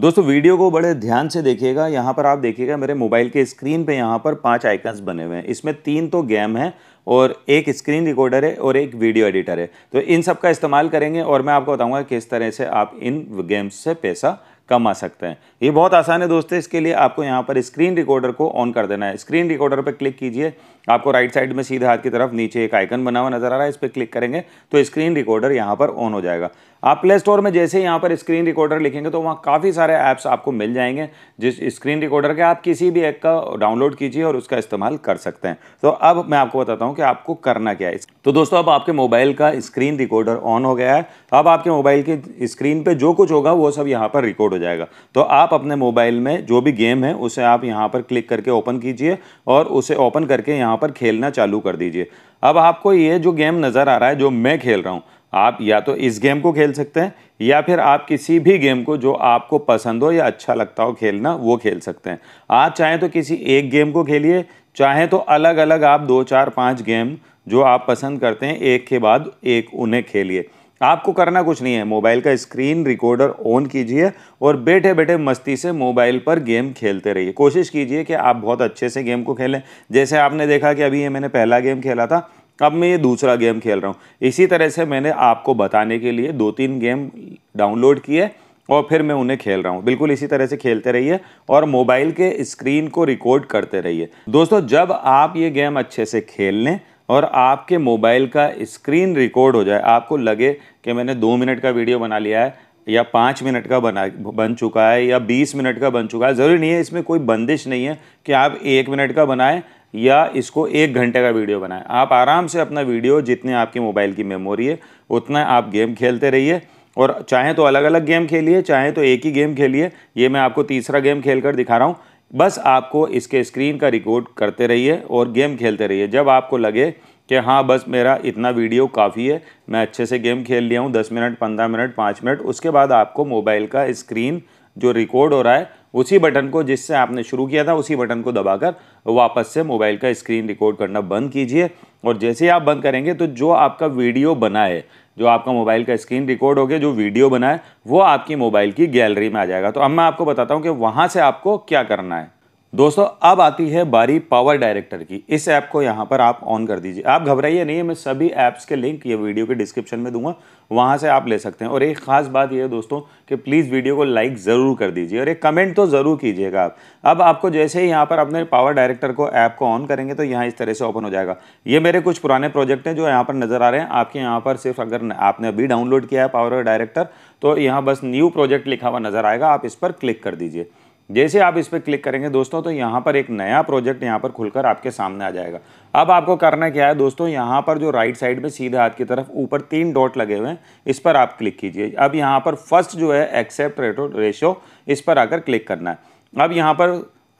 दोस्तों वीडियो को बड़े ध्यान से देखिएगा यहाँ पर आप देखिएगा मेरे मोबाइल के स्क्रीन पे यहाँ पर पांच आइकन्स बने हुए हैं इसमें तीन तो गेम है और एक स्क्रीन रिकॉर्डर है और एक वीडियो एडिटर है तो इन सब का इस्तेमाल करेंगे और मैं आपको बताऊंगा किस तरह से आप इन गेम्स से पैसा कमा सकते हैं ये बहुत आसान है दोस्तों इसके लिए आपको यहाँ पर स्क्रीन रिकॉर्डर को ऑन कर देना है स्क्रीन रिकॉर्डर पर क्लिक कीजिए आपको राइट साइड में सीधे हाथ की तरफ नीचे एक आइकन बना हुआ नजर आ रहा है इस पर क्लिक करेंगे तो स्क्रीन रिकॉर्डर यहाँ पर ऑन हो जाएगा आप प्ले स्टोर में जैसे यहाँ पर स्क्रीन रिकॉर्डर लिखेंगे तो वहाँ काफ़ी सारे ऐप्स आपको मिल जाएंगे जिस स्क्रीन रिकॉर्डर के आप किसी भी ऐप का डाउनलोड कीजिए और उसका इस्तेमाल कर सकते हैं तो अब मैं आपको बताता हूँ कि आपको करना क्या है तो दोस्तों अब आपके मोबाइल का स्क्रीन रिकॉर्डर ऑन हो गया है तो अब आपके मोबाइल की स्क्रीन पर जो कुछ होगा वो सब यहाँ पर रिकॉर्ड हो जाएगा तो आप अपने मोबाइल में जो भी गेम है उसे आप यहाँ पर क्लिक करके ओपन कीजिए और उसे ओपन करके यहाँ पर खेलना चालू कर दीजिए अब आपको ये जो गेम नज़र आ रहा है जो मैं खेल रहा हूँ आप या तो इस गेम को खेल सकते हैं या फिर आप किसी भी गेम को जो आपको पसंद हो या अच्छा लगता हो खेलना वो खेल सकते हैं आप चाहें तो किसी एक गेम को खेलिए चाहें तो अलग अलग आप दो चार पाँच गेम जो आप पसंद करते हैं एक के बाद एक उन्हें खेलिए आपको करना कुछ नहीं है मोबाइल का स्क्रीन रिकॉर्डर ऑन कीजिए और बैठे बैठे मस्ती से मोबाइल पर गेम खेलते रहिए कोशिश कीजिए कि आप बहुत अच्छे से गेम को खेलें जैसे आपने देखा कि अभी ये मैंने पहला गेम खेला था अब मैं ये दूसरा गेम खेल रहा हूँ इसी तरह से मैंने आपको बताने के लिए दो तीन गेम डाउनलोड किए और फिर मैं उन्हें खेल रहा हूँ बिल्कुल इसी तरह से खेलते रहिए और मोबाइल के स्क्रीन को रिकॉर्ड करते रहिए दोस्तों जब आप ये गेम अच्छे से खेल लें और आपके मोबाइल का स्क्रीन रिकॉर्ड हो जाए आपको लगे कि मैंने दो मिनट का वीडियो बना लिया है या पाँच मिनट का बना बन चुका है या बीस मिनट का बन चुका है ज़रूरी नहीं है इसमें कोई बंदिश नहीं है कि आप एक मिनट का बनाएं या इसको एक घंटे का वीडियो बनाएं आप आराम से अपना वीडियो जितने आपके मोबाइल की मेमोरी है उतना आप गेम खेलते रहिए और चाहे तो अलग अलग गेम खेलिए चाहे तो एक ही गेम खेलिए ये मैं आपको तीसरा गेम खेल कर दिखा रहा हूँ बस आपको इसके स्क्रीन का रिकॉर्ड करते रहिए और गेम खेलते रहिए जब आपको लगे कि हाँ बस मेरा इतना वीडियो काफ़ी है मैं अच्छे से गेम खेल लिया हूँ दस मिनट पंद्रह मिनट पाँच मिनट उसके बाद आपको मोबाइल का स्क्रीन जो रिकॉर्ड हो रहा है उसी बटन को जिससे आपने शुरू किया था उसी बटन को दबाकर वापस से मोबाइल का स्क्रीन रिकॉर्ड करना बंद कीजिए और जैसे ही आप बंद करेंगे तो जो आपका वीडियो बना है जो आपका मोबाइल का स्क्रीन रिकॉर्ड हो गया जो वीडियो बना है वो आपकी मोबाइल की गैलरी में आ जाएगा तो अब मैं आपको बताता हूँ कि वहाँ से आपको क्या करना है दोस्तों अब आती है बारी पावर डायरेक्टर की इस ऐप को यहाँ पर आप ऑन कर दीजिए आप घबराइए नहीं है मैं सभी ऐप्स के लिंक ये वीडियो के डिस्क्रिप्शन में दूंगा वहाँ से आप ले सकते हैं और एक ख़ास बात यह है दोस्तों कि प्लीज़ वीडियो को लाइक ज़रूर कर दीजिए और एक कमेंट तो ज़रूर कीजिएगा आप अब आपको जैसे ही यहाँ पर अपने पावर डायरेक्टर को ऐप को ऑन करेंगे तो यहाँ इस तरह से ओपन हो जाएगा ये मेरे कुछ पुराने प्रोजेक्ट हैं जो यहाँ पर नज़र आ रहे हैं आपके यहाँ पर सिर्फ अगर आपने अभी डाउनलोड किया है पावर डायरेक्टर तो यहाँ बस न्यू प्रोजेक्ट लिखा हुआ नज़र आएगा आप इस पर क्लिक कर दीजिए जैसे आप इस पर क्लिक करेंगे दोस्तों तो यहाँ पर एक नया प्रोजेक्ट यहाँ पर खुलकर आपके सामने आ जाएगा अब आपको करना क्या है दोस्तों यहाँ पर जो राइट साइड में सीधे हाथ की तरफ ऊपर तीन डॉट लगे हुए हैं इस पर आप क्लिक कीजिए अब यहाँ पर फर्स्ट जो है एक्सेप्ट रेटो रेशो इस पर आकर क्लिक करना है अब यहाँ पर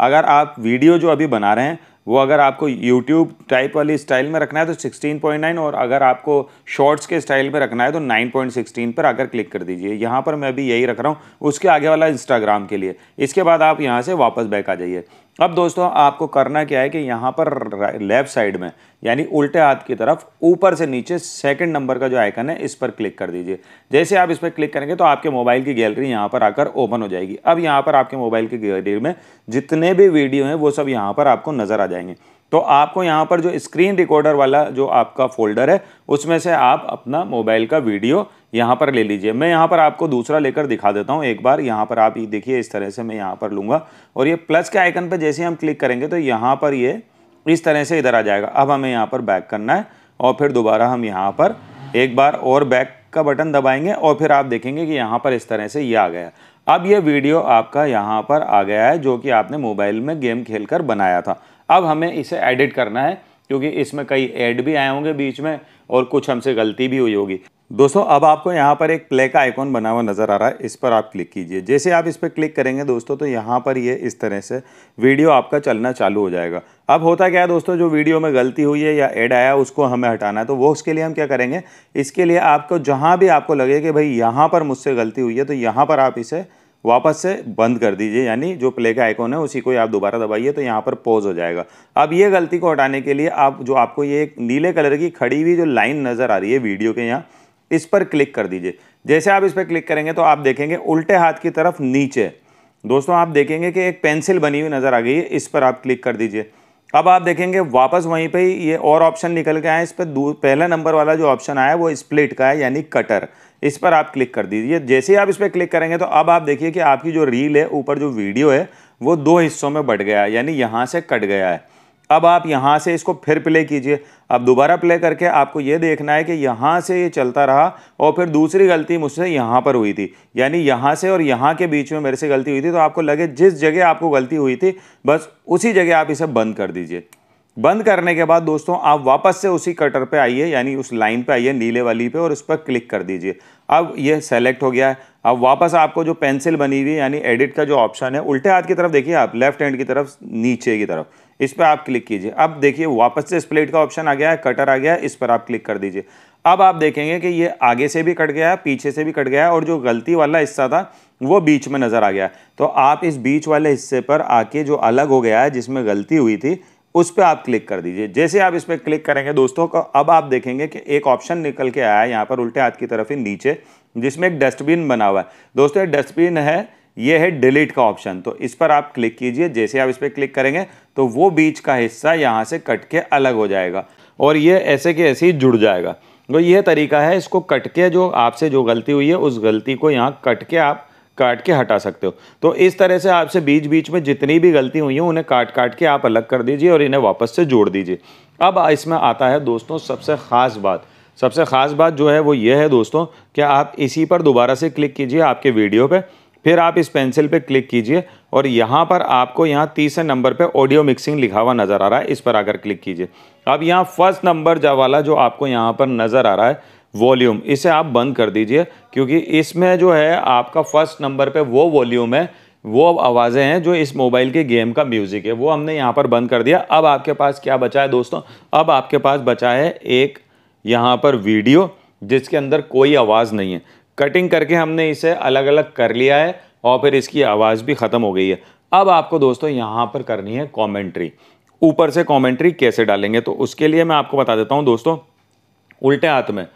अगर आप वीडियो जो अभी बना रहे हैं वो अगर आपको यूट्यूब टाइप वाली स्टाइल में रखना है तो 16.9 और अगर आपको शॉर्ट्स के स्टाइल में रखना है तो 9.16 पर आकर क्लिक कर दीजिए यहाँ पर मैं अभी यही रख रहा हूँ उसके आगे वाला इंस्टाग्राम के लिए इसके बाद आप यहाँ से वापस बैक आ जाइए अब दोस्तों आपको करना क्या है कि यहाँ पर लेफ़्ट साइड में यानी उल्टे हाथ की तरफ ऊपर से नीचे सेकंड नंबर का जो आइकन है इस पर क्लिक कर दीजिए जैसे आप इस पर क्लिक करेंगे तो आपके मोबाइल की गैलरी यहाँ पर आकर ओपन हो जाएगी अब यहाँ पर आपके मोबाइल की गैलरी में जितने भी वीडियो हैं वो सब यहाँ पर आपको नज़र आ जाएंगे तो आपको यहाँ पर जो स्क्रीन रिकॉर्डर वाला जो आपका फोल्डर है उसमें से आप अपना मोबाइल का वीडियो यहाँ पर ले लीजिए मैं यहाँ पर आपको दूसरा लेकर दिखा देता हूँ एक बार यहाँ पर आप ये देखिए इस तरह से मैं यहाँ पर लूँगा और ये प्लस के आइकन पर जैसे हम क्लिक करेंगे तो यहाँ पर ये इस तरह से इधर आ जाएगा अब हमें यहाँ पर बैक करना है और फिर दोबारा हम यहाँ पर एक बार और बैक का बटन दबाएंगे और फिर आप देखेंगे कि यहाँ पर इस तरह से ये आ गया अब ये वीडियो आपका यहाँ पर आ गया है जो कि आपने मोबाइल में गेम खेलकर बनाया था अब हमें इसे एडिट करना है क्योंकि इसमें कई ऐड भी आए होंगे बीच में और कुछ हमसे गलती भी हुई होगी दोस्तों अब आपको यहाँ पर एक प्ले का आइकॉन बना हुआ नज़र आ रहा है इस पर आप क्लिक कीजिए जैसे आप इस पर क्लिक करेंगे दोस्तों तो यहाँ पर ये इस तरह से वीडियो आपका चलना चालू हो जाएगा अब होता क्या है दोस्तों जो वीडियो में गलती हुई है या ऐड आया उसको हमें हटाना है तो वो उसके लिए हम क्या करेंगे इसके लिए आपको जहाँ भी आपको लगे कि भाई यहाँ पर मुझसे गलती हुई है तो यहाँ पर आप इसे वापस से बंद कर दीजिए यानी जो प्ले का आइकॉन है उसी को आप दोबारा दबाइए तो यहाँ पर पॉज हो जाएगा अब ये गलती को हटाने के लिए आप जो आपको ये नीले कलर की खड़ी हुई जो लाइन नज़र आ रही है वीडियो के यहाँ इस पर क्लिक कर दीजिए जैसे आप इस पर क्लिक करेंगे तो आप देखेंगे उल्टे हाथ की तरफ नीचे दोस्तों आप देखेंगे कि एक पेंसिल बनी हुई नज़र आ गई है इस पर आप क्लिक कर दीजिए अब आप देखेंगे वापस वहीं पे ये और ऑप्शन निकल के आए इस पर पहला नंबर वाला जो ऑप्शन आया वो स्प्लिट का है यानी कटर इस पर आप क्लिक कर दीजिए जैसे ही आप इस पर क्लिक करेंगे तो अब आप देखिए कि आपकी जो रील है ऊपर जो वीडियो है वो दो हिस्सों में बट गया है यानी यहाँ से कट गया है अब आप यहाँ से इसको फिर प्ले कीजिए अब दोबारा प्ले करके आपको ये देखना है कि यहाँ से ये चलता रहा और फिर दूसरी गलती मुझसे यहाँ पर हुई थी यानी यहाँ से और यहाँ के बीच में मेरे से गलती हुई थी तो आपको लगे जिस जगह आपको गलती हुई थी बस उसी जगह आप इसे बंद कर दीजिए बंद करने के बाद दोस्तों आप वापस से उसी कटर पे आइए यानी उस लाइन पे आइए नीले वाली पे और उस पर क्लिक कर दीजिए अब ये सेलेक्ट हो गया है अब वापस आपको जो पेंसिल बनी हुई है यानी एडिट का जो ऑप्शन है उल्टे हाथ की तरफ देखिए आप लेफ्ट हैंड की तरफ नीचे की तरफ इस पर आप क्लिक कीजिए अब देखिए वापस से स्प्लिट का ऑप्शन आ गया है कटर आ गया है इस पर आप क्लिक कर दीजिए अब आप देखेंगे कि ये आगे से भी कट गया है पीछे से भी कट गया है और जो गलती वाला हिस्सा था वो बीच में नज़र आ गया तो आप इस बीच वाले हिस्से पर आके जो अलग हो गया है जिसमें गलती हुई थी उस पर आप क्लिक कर दीजिए जैसे आप इस पर क्लिक करेंगे दोस्तों को अब आप देखेंगे कि एक ऑप्शन निकल के आया है यहाँ पर उल्टे हाथ की तरफ ही नीचे जिसमें एक डस्टबिन बना हुआ है दोस्तों ये डस्टबिन है ये है डिलीट का ऑप्शन तो इस पर आप क्लिक कीजिए जैसे आप इस पर क्लिक करेंगे तो वो बीच का हिस्सा यहाँ से कट के अलग हो जाएगा और ये ऐसे के ऐसे ही जुड़ जाएगा तो यह तरीका है इसको कट के जो आपसे जो गलती हुई है उस गलती को यहाँ कट के आप काट के हटा सकते हो तो इस तरह से आपसे बीच बीच में जितनी भी गलती हुई है उन्हें काट काट के आप अलग कर दीजिए और इन्हें वापस से जोड़ दीजिए अब इसमें आता है दोस्तों सबसे ख़ास बात सबसे ख़ास बात जो है वो ये है दोस्तों कि आप इसी पर दोबारा से क्लिक कीजिए आपके वीडियो पर फिर आप इस पेंसिल पे क्लिक कीजिए और यहाँ पर आपको यहाँ तीसरे नंबर पे ऑडियो मिक्सिंग लिखा हुआ नज़र आ रहा है इस पर आकर क्लिक कीजिए अब यहाँ फर्स्ट नंबर वाला जो आपको यहाँ पर नज़र आ रहा है वॉल्यूम इसे आप बंद कर दीजिए क्योंकि इसमें जो है आपका फर्स्ट नंबर पे वो वॉल्यूम है वो आवाज़ें हैं जो इस मोबाइल के गेम का म्यूज़िक है वो हमने यहाँ पर बंद कर दिया अब आपके पास क्या बचा है दोस्तों अब आपके पास बचा है एक यहाँ पर वीडियो जिसके अंदर कोई आवाज़ नहीं है कटिंग करके हमने इसे अलग अलग कर लिया है और फिर इसकी आवाज़ भी ख़त्म हो गई है अब आपको दोस्तों यहाँ पर करनी है कॉमेंट्री ऊपर से कॉमेंट्री कैसे डालेंगे तो उसके लिए मैं आपको बता देता हूँ दोस्तों उल्टे हाथ में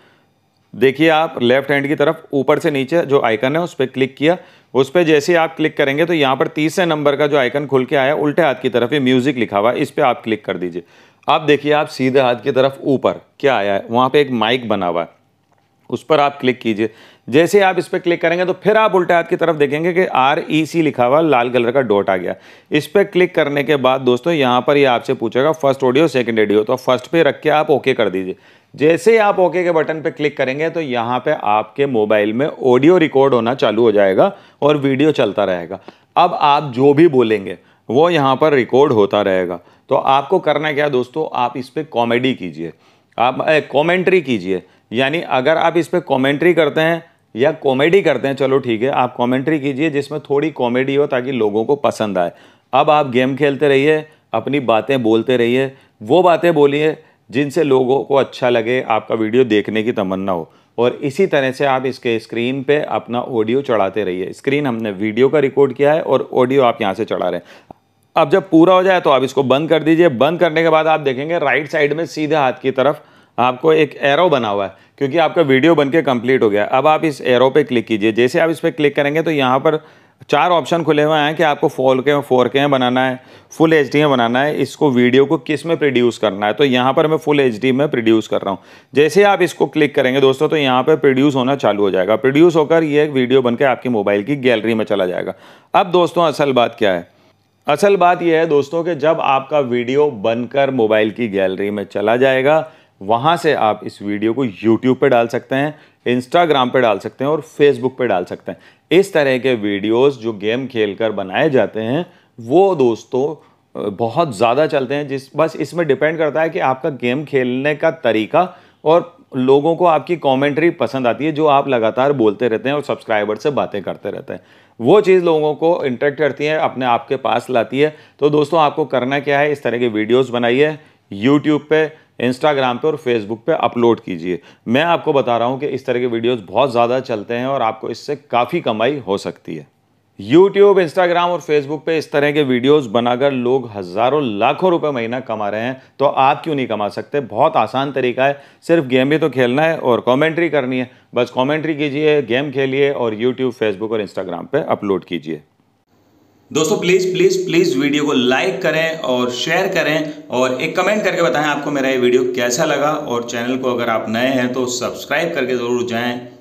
देखिए आप लेफ्ट हैंड की तरफ ऊपर से नीचे जो आइकन है उस पर क्लिक किया उस पर जैसे आप क्लिक करेंगे तो यहाँ पर तीसरे नंबर का जो आइकन खुल के आया उल्टे हाथ की तरफ ये म्यूज़िक लिखा हुआ है इस पर आप क्लिक कर दीजिए अब देखिए आप सीधे हाथ की तरफ ऊपर क्या आया है वहाँ पर एक माइक बना हुआ है उस पर आप क्लिक कीजिए जैसे आप इस पर क्लिक करेंगे तो फिर आप उल्टे हाथ की तरफ देखेंगे कि आर ई सी लिखा हुआ लाल कलर का डॉट आ गया इस पर क्लिक करने के बाद दोस्तों यहाँ पर ये यह आपसे पूछेगा फर्स्ट ऑडियो सेकेंड ऑडियो तो फर्स्ट पे रख के आप ओके कर दीजिए जैसे ही आप ओके के बटन पे क्लिक करेंगे तो यहाँ पे आपके मोबाइल में ऑडियो रिकॉर्ड होना चालू हो जाएगा और वीडियो चलता रहेगा अब आप जो भी बोलेंगे वो यहाँ पर रिकॉर्ड होता रहेगा तो आपको करना क्या दोस्तों आप इस पर कॉमेडी कीजिए आप कॉमेंट्री कीजिए यानी अगर आप इस पर कॉमेंट्री करते हैं या कॉमेडी करते हैं चलो ठीक है आप कॉमेंट्री कीजिए जिसमें थोड़ी कॉमेडी हो ताकि लोगों को पसंद आए अब आप गेम खेलते रहिए अपनी बातें बोलते रहिए वो बातें बोलिए जिनसे लोगों को अच्छा लगे आपका वीडियो देखने की तमन्ना हो और इसी तरह से आप इसके स्क्रीन पे अपना ऑडियो चढ़ाते रहिए स्क्रीन हमने वीडियो का रिकॉर्ड किया है और ऑडियो आप यहाँ से चढ़ा रहे हैं अब जब पूरा हो जाए तो आप इसको बंद कर दीजिए बंद करने के बाद आप देखेंगे राइट साइड में सीधे हाथ की तरफ आपको एक एरो बना हुआ है क्योंकि आपका वीडियो बन के कम्प्लीट हो गया अब आप इस एरो पे क्लिक कीजिए जैसे आप इस पर क्लिक करेंगे तो यहाँ पर चार ऑप्शन खुले हुए हैं कि आपको फोल के में फोर के में बनाना है फुल एच में बनाना है इसको वीडियो को किस में प्रोड्यूस करना है तो यहाँ पर मैं फुल एच में प्रोड्यूस कर रहा हूँ जैसे आप इसको क्लिक करेंगे दोस्तों तो यहाँ पर प्रोड्यूस होना चालू हो जाएगा प्रोड्यूस होकर ये वीडियो बनकर आपकी मोबाइल की गैलरी में चला जाएगा अब दोस्तों असल बात क्या है असल बात यह है दोस्तों कि जब आपका वीडियो बनकर मोबाइल की गैलरी में चला जाएगा वहाँ से आप इस वीडियो को यूट्यूब पे डाल सकते हैं इंस्टाग्राम पे डाल सकते हैं और फेसबुक पे डाल सकते हैं इस तरह के वीडियोस जो गेम खेल कर बनाए जाते हैं वो दोस्तों बहुत ज़्यादा चलते हैं जिस बस इसमें डिपेंड करता है कि आपका गेम खेलने का तरीका और लोगों को आपकी कमेंट्री पसंद आती है जो आप लगातार बोलते रहते हैं और सब्सक्राइबर से बातें करते रहते हैं वो चीज़ लोगों को इंटरेक्ट करती है अपने आप के पास लाती है तो दोस्तों आपको करना क्या है इस तरह के वीडियोज़ बनाइए यूट्यूब पर इंस्टाग्राम पे और फेसबुक पे अपलोड कीजिए मैं आपको बता रहा हूँ कि इस तरह के वीडियोस बहुत ज़्यादा चलते हैं और आपको इससे काफ़ी कमाई हो सकती है यूट्यूब इंस्टाग्राम और फेसबुक पे इस तरह के वीडियोस बनाकर लोग हज़ारों लाखों रुपए महीना कमा रहे हैं तो आप क्यों नहीं कमा सकते बहुत आसान तरीका है सिर्फ गेम भी तो खेलना है और कॉमेंट्री करनी है बस कॉमेंट्री कीजिए गेम खेलिए और यूट्यूब फेसबुक और इंस्टाग्राम पर अपलोड कीजिए दोस्तों प्लीज़ प्लीज़ प्लीज़ वीडियो को लाइक करें और शेयर करें और एक कमेंट करके बताएं आपको मेरा ये वीडियो कैसा लगा और चैनल को अगर आप नए हैं तो सब्सक्राइब करके ज़रूर जाएं